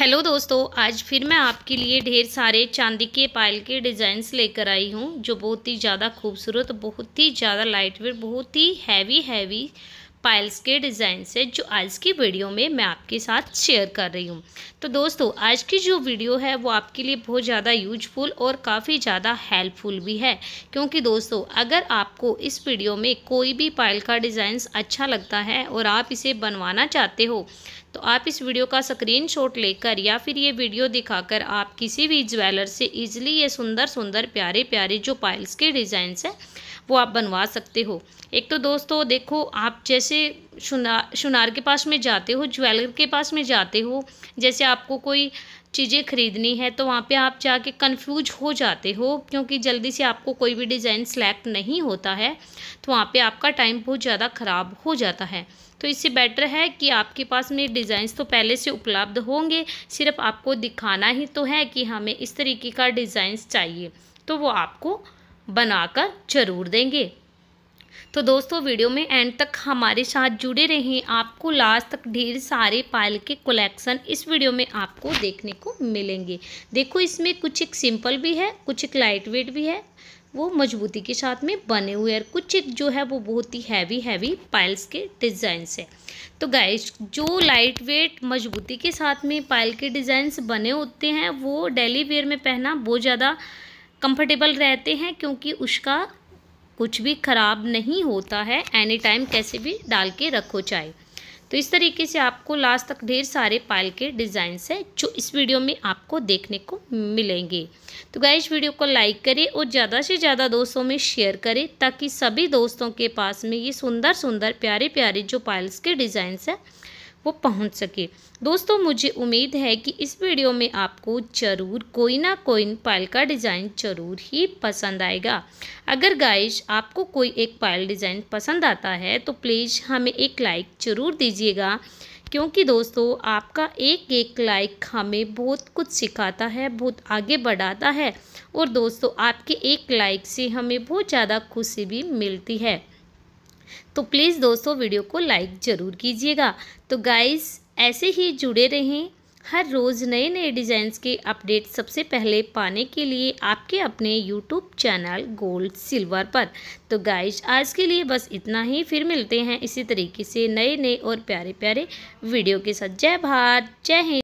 hello दोस्तों आज फिर मैं आपके लिए ढेर सारे चांदी के पायल के डिज़ाइंस लेकर आई हूँ जो बहुत ही ज़्यादा खूबसूरत बहुत ही ज़्यादा लाइट वेट बहुत ही हैवी हैवी पायल्स के डिज़ाइंस है जो आज की वीडियो में मैं आपके साथ शेयर कर रही हूँ तो दोस्तों आज की जो वीडियो है वो आपके लिए बहुत ज़्यादा यूजफुल और काफ़ी ज़्यादा हेल्पफुल भी है क्योंकि दोस्तों अगर आपको इस वीडियो में कोई भी पायल का डिज़ाइंस अच्छा लगता है और आप इसे बनवाना चाहते हो तो आप इस वीडियो का स्क्रीनशॉट लेकर या फिर ये वीडियो दिखाकर आप किसी भी ज्वेलर से इजीली ये सुंदर सुंदर प्यारे प्यारे जो पाइल्स के डिज़ाइन हैं वो आप बनवा सकते हो एक तो दोस्तों देखो आप जैसे शुना शुनार के पास में जाते हो ज्वेलर के पास में जाते हो जैसे आपको कोई चीज़ें खरीदनी है तो वहाँ पे आप जाके कंफ्यूज हो जाते हो क्योंकि जल्दी से आपको कोई भी डिज़ाइन सेलेक्ट नहीं होता है तो वहाँ पे आपका टाइम बहुत ज़्यादा ख़राब हो जाता है तो इससे बेटर है कि आपके पास में डिज़ाइंस तो पहले से उपलब्ध होंगे सिर्फ आपको दिखाना ही तो है कि हमें इस तरीके का डिज़ाइंस चाहिए तो वो आपको बनाकर ज़रूर देंगे तो दोस्तों वीडियो में एंड तक हमारे साथ जुड़े रहें आपको लास्ट तक ढेर सारे पायल के कलेक्शन इस वीडियो में आपको देखने को मिलेंगे देखो इसमें कुछ एक सिंपल भी है कुछ एक लाइट वेट भी है वो मजबूती के साथ में बने हुए और कुछ एक जो है वो बहुत ही हैवी हैवी पाइल्स के डिज़ाइंस है तो गाइस जो लाइट वेट मजबूती के साथ में पायल के डिज़ाइंस बने होते हैं वो डेली वेयर में पहना बहुत ज़्यादा कंफर्टेबल रहते हैं क्योंकि उसका कुछ भी ख़राब नहीं होता है एनी टाइम कैसे भी डाल के रखो चाय तो इस तरीके से आपको लास्ट तक ढेर सारे पायल के डिज़ाइंस हैं जो इस वीडियो में आपको देखने को मिलेंगे तो गाय इस वीडियो को लाइक करें और ज़्यादा से ज़्यादा दोस्तों में शेयर करें ताकि सभी दोस्तों के पास में ये सुंदर सुंदर प्यारे प्यारे जो पायल्स के डिज़ाइंस हैं वो पहुंच सके दोस्तों मुझे उम्मीद है कि इस वीडियो में आपको ज़रूर कोई ना कोई पायल का डिज़ाइन ज़रूर ही पसंद आएगा अगर गाइस आपको कोई एक पायल डिज़ाइन पसंद आता है तो प्लीज़ हमें एक लाइक ज़रूर दीजिएगा क्योंकि दोस्तों आपका एक एक लाइक हमें बहुत कुछ सिखाता है बहुत आगे बढ़ाता है और दोस्तों आपके एक लाइक से हमें बहुत ज़्यादा खुशी भी मिलती है तो प्लीज़ दोस्तों वीडियो को लाइक ज़रूर कीजिएगा तो गाइस ऐसे ही जुड़े रहें हर रोज़ नए नए डिज़ाइंस के अपडेट सबसे पहले पाने के लिए आपके अपने यूट्यूब चैनल गोल्ड सिल्वर पर तो गाइज आज के लिए बस इतना ही फिर मिलते हैं इसी तरीके से नए नए और प्यारे प्यारे वीडियो के साथ जय भारत जय हिंद